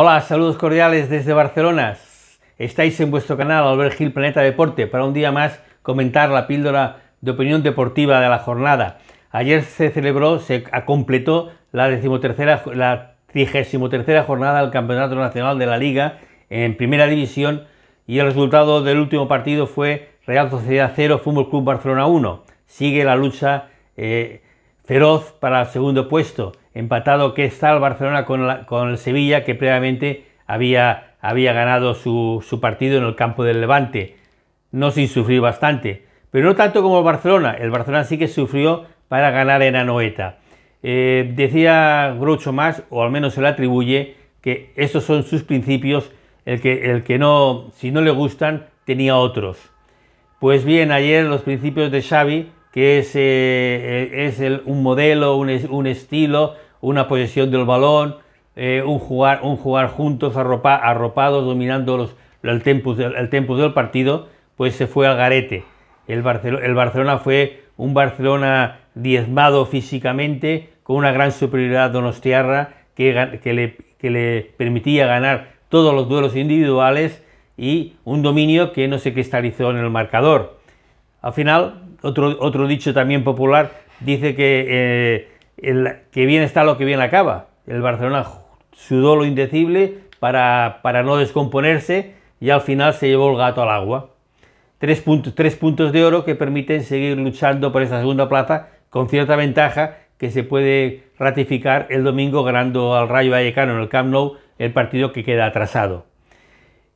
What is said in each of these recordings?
Hola, saludos cordiales desde Barcelona. Estáis en vuestro canal Albert Planeta Deporte para un día más comentar la píldora de opinión deportiva de la jornada. Ayer se celebró, se completó la decimotercera, la jornada del Campeonato Nacional de la Liga en Primera División y el resultado del último partido fue Real Sociedad 0, Fútbol Club Barcelona 1. Sigue la lucha eh, feroz para el segundo puesto empatado que está el Barcelona con, con el Sevilla, que previamente había, había ganado su, partido en el campo del Levante, no sin sufrir bastante, pero no tanto como el Barcelona, el Barcelona sí que sufrió para ganar en Anoeta. Eh, decía Grocho más, o al menos se le atribuye, que esos son sus principios, el que, el que no, si no le gustan, tenía otros. Pues bien, ayer los principios de Xavi, que es, eh, eh, es un modelo, un, estilo, una posesión del balón, eh, un, jugar, un jugar juntos, arropados, dominando los, el, tempo, del partido, pues se fue al garete. El, el Barcelona fue un Barcelona diezmado físicamente, con una gran superioridad donostiarra que, que, le, le permitía ganar todos los duelos individuales y un dominio que no se cristalizó en el marcador. Al final, otro, otro dicho también popular dice que eh, que bien está lo que bien acaba. El Barcelona sudó lo indecible para, para no descomponerse y al final se llevó el gato al agua. Tres, puntos de oro que permiten seguir luchando por esa segunda plaza con cierta ventaja que se puede ratificar el domingo ganando al Rayo Vallecano en el Camp Nou el partido que queda atrasado.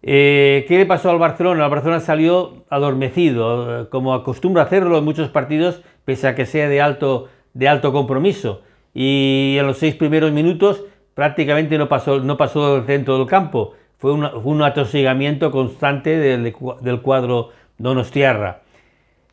Eh, ¿Qué le pasó al Barcelona? El Barcelona salió adormecido, eh, como acostumbra hacerlo en muchos partidos, pese a que sea de alto de alto compromiso. Y en los seis primeros minutos prácticamente no pasó, no pasó centro del campo. Fue un, un atosigamiento constante del, del cuadro Donostiarra.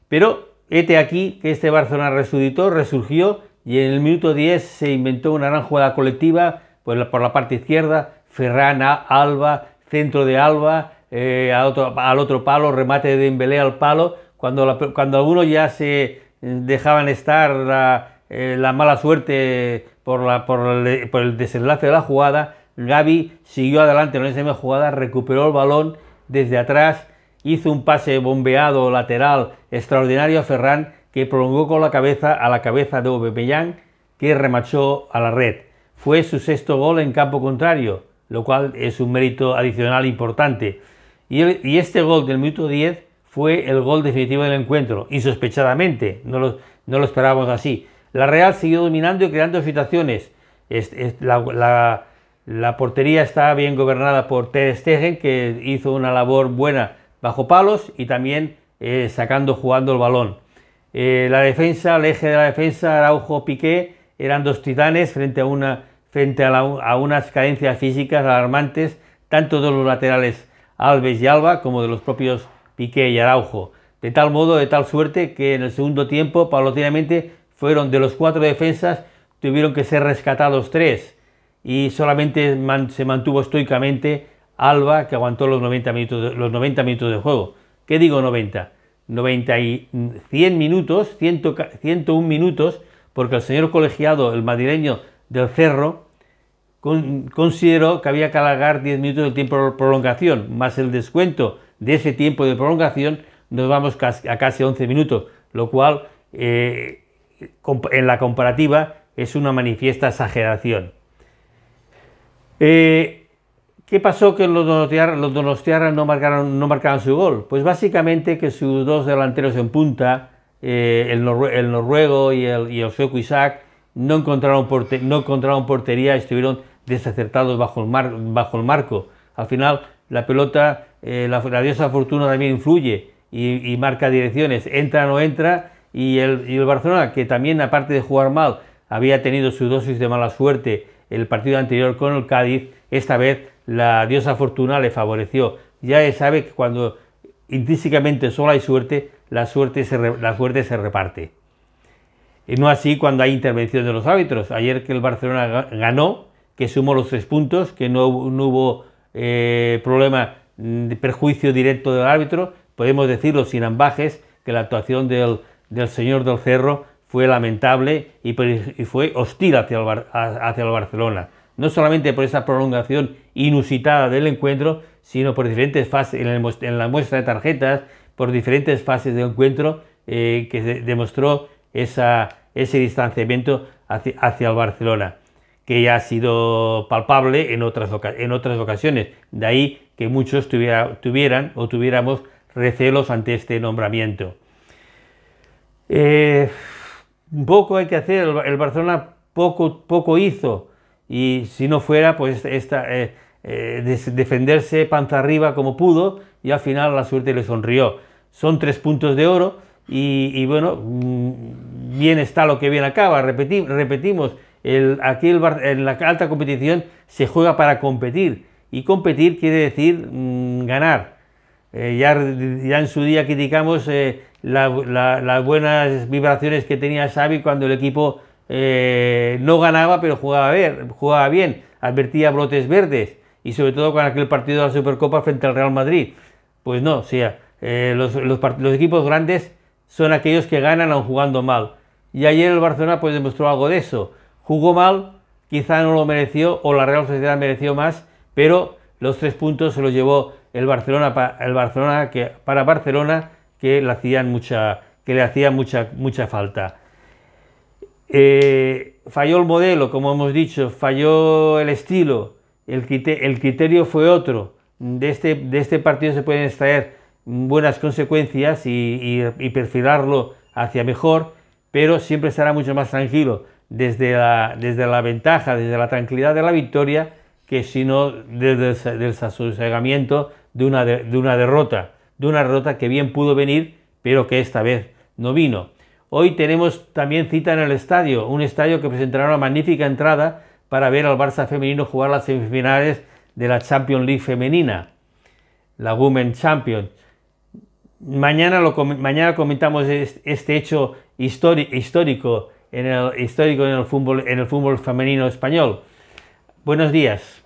Pero este aquí que este Barcelona resucitó, resurgió y en el minuto 10 se inventó una gran jugada colectiva por la parte izquierda. Ferrana, Alba, centro de Alba, eh, al, otro, al, otro, palo, remate de Dembélé al palo. Cuando, cuando uno ya se, dejaban estar eh, la, mala suerte por, por, el, desenlace de la jugada, Gaby siguió adelante en esa misma jugada, recuperó el balón desde atrás, hizo un pase bombeado lateral extraordinario a Ferran que prolongó con la cabeza a la cabeza de Aubameyang que remachó a la red. Fue su sexto gol en campo contrario, lo cual es un mérito adicional importante. Y, y este gol del minuto 10 fue el gol definitivo del encuentro, insospechadamente, no lo, no lo esperábamos así. La Real siguió dominando y creando situaciones. la, portería está bien gobernada por Ter Stegen, que hizo una labor buena bajo palos y también eh, sacando, jugando el balón. Eh, la defensa, el eje de la defensa, Araujo, Piqué, eran dos titanes frente a, una, frente a unas carencias físicas alarmantes, tanto de los laterales Alves y Alba como de los propios Piqué y Araujo, de tal modo, de tal suerte que en el segundo tiempo, paulatinamente, fueron de los cuatro defensas, tuvieron que ser rescatados tres y solamente se mantuvo estoicamente Alba, que aguantó los 90 minutos, los 90 minutos de juego. ¿Qué digo 90? 90 y 100 minutos, 101 minutos, porque el señor colegiado, el madrileño del Cerro, consideró que había que alargar 10 minutos del tiempo de prolongación, más el descuento, de ese tiempo de prolongación nos vamos a casi 11 minutos, lo cual eh, en la comparativa es una manifiesta exageración. Eh, ¿Qué pasó que los donostiarras, no, marcaron, no marcaron su gol? Pues básicamente que sus dos delanteros en punta, eh, el, noruego y el, y Isaac, no encontraron, portería no portería, estuvieron desacertados bajo el, bajo el marco. Al final la pelota, eh, la diosa fortuna también influye y, marca direcciones, entra o no entra, y el, Barcelona, que también aparte de jugar mal, había tenido su dosis de mala suerte el partido anterior con el Cádiz, esta vez la diosa fortuna le favoreció. Ya sabe que cuando intrínsecamente solo hay suerte, la suerte se, la suerte se reparte. Y no así cuando hay intervención de los árbitros. Ayer que el Barcelona ganó, que sumó los tres puntos, que no hubo eh, problema mm, de perjuicio directo del árbitro, podemos decirlo sin ambajes que la actuación del, señor del Cerro fue lamentable y, fue hostil hacia el, Barcelona, no solamente por esa prolongación inusitada del encuentro, sino por diferentes fases en, la muestra de tarjetas, por diferentes fases del encuentro eh, que demostró ese distanciamiento hacia el Barcelona que ya ha sido palpable en otras, en otras ocasiones. De ahí que muchos tuvieran o tuviéramos recelos ante este nombramiento. Un eh, poco hay que hacer, el Barcelona poco, hizo y si no fuera, pues esta, eh, eh, defenderse panza arriba como pudo y al final la suerte le sonrió. Son tres puntos de oro y, bueno, mm, bien está lo que bien acaba, repetimos aquí en la alta competición se juega para competir y competir quiere decir mm, ganar. Eh, ya, ya, en su día criticamos eh, las buenas vibraciones que tenía Xavi cuando el equipo eh, no ganaba pero jugaba, jugaba bien, advertía brotes verdes y sobre todo con aquel partido de la Supercopa frente al Real Madrid. Pues no, o sea, los, los equipos grandes son aquellos que ganan aun jugando mal. Y ayer el Barcelona pues demostró algo de eso jugó mal, quizá no lo mereció o la Real Sociedad mereció más, pero los tres puntos se los llevó el Barcelona, el Barcelona que, para Barcelona que le hacían mucha, que le hacía mucha, mucha falta. Eh, falló el modelo, como hemos dicho, falló el estilo, el, criterio, fue otro. De este, de este, partido se pueden extraer buenas consecuencias y, y perfilarlo hacia mejor, pero siempre estará mucho más tranquilo, desde la, ventaja, desde la tranquilidad de la victoria, que sino desde el desasosegamiento de una, una derrota, de una derrota que bien pudo venir, pero que esta vez no vino. Hoy tenemos también cita en el estadio, un estadio que presentará una magnífica entrada para ver al Barça femenino jugar las semifinales de la Champions League femenina, la Women Champions. mañana comentamos este hecho histórico en el, histórico en el, fútbol, en el fútbol femenino español. Buenos días.